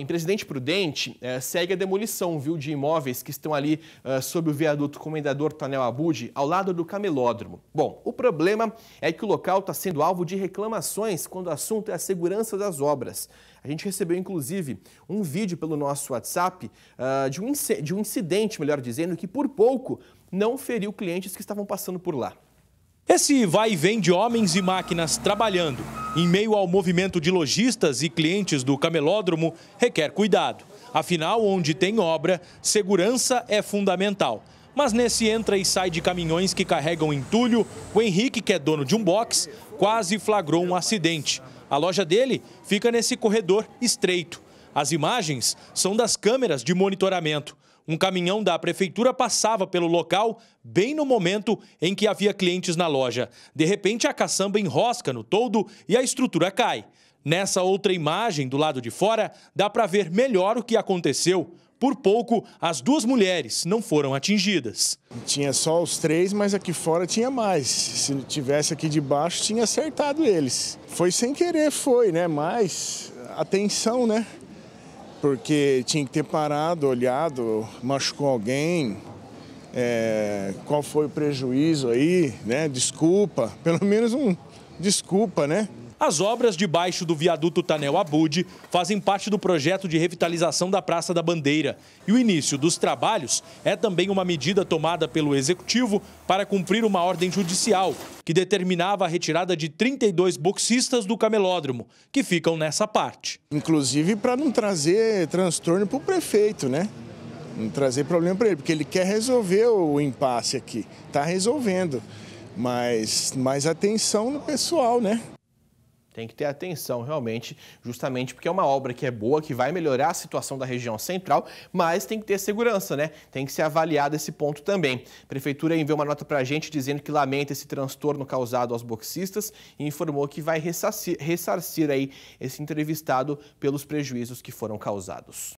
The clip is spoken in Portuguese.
Em Presidente Prudente, eh, segue a demolição viu, de imóveis que estão ali eh, sob o viaduto Comendador Tonel Abud, ao lado do camelódromo. Bom, o problema é que o local está sendo alvo de reclamações quando o assunto é a segurança das obras. A gente recebeu, inclusive, um vídeo pelo nosso WhatsApp ah, de, um de um incidente, melhor dizendo, que por pouco não feriu clientes que estavam passando por lá. Esse vai e vem de homens e máquinas trabalhando em meio ao movimento de lojistas e clientes do camelódromo, requer cuidado. Afinal, onde tem obra, segurança é fundamental. Mas nesse entra e sai de caminhões que carregam entulho, o Henrique, que é dono de um box, quase flagrou um acidente. A loja dele fica nesse corredor estreito. As imagens são das câmeras de monitoramento. Um caminhão da prefeitura passava pelo local bem no momento em que havia clientes na loja. De repente, a caçamba enrosca no toldo e a estrutura cai. Nessa outra imagem, do lado de fora, dá para ver melhor o que aconteceu. Por pouco, as duas mulheres não foram atingidas. Tinha só os três, mas aqui fora tinha mais. Se tivesse aqui debaixo, tinha acertado eles. Foi sem querer, foi, né? Mas atenção, né? porque tinha que ter parado, olhado, machucou alguém, é, qual foi o prejuízo aí, né? Desculpa, pelo menos um desculpa, né? As obras debaixo do viaduto Tanel Abud fazem parte do projeto de revitalização da Praça da Bandeira. E o início dos trabalhos é também uma medida tomada pelo Executivo para cumprir uma ordem judicial que determinava a retirada de 32 boxistas do camelódromo, que ficam nessa parte. Inclusive para não trazer transtorno para o prefeito, né? Não trazer problema para ele, porque ele quer resolver o impasse aqui. Está resolvendo mas mais atenção no pessoal, né? tem que ter atenção realmente, justamente porque é uma obra que é boa, que vai melhorar a situação da região central, mas tem que ter segurança, né? Tem que ser avaliado esse ponto também. A prefeitura enviou uma nota para a gente dizendo que lamenta esse transtorno causado aos boxistas e informou que vai ressarcir, ressarcir aí esse entrevistado pelos prejuízos que foram causados.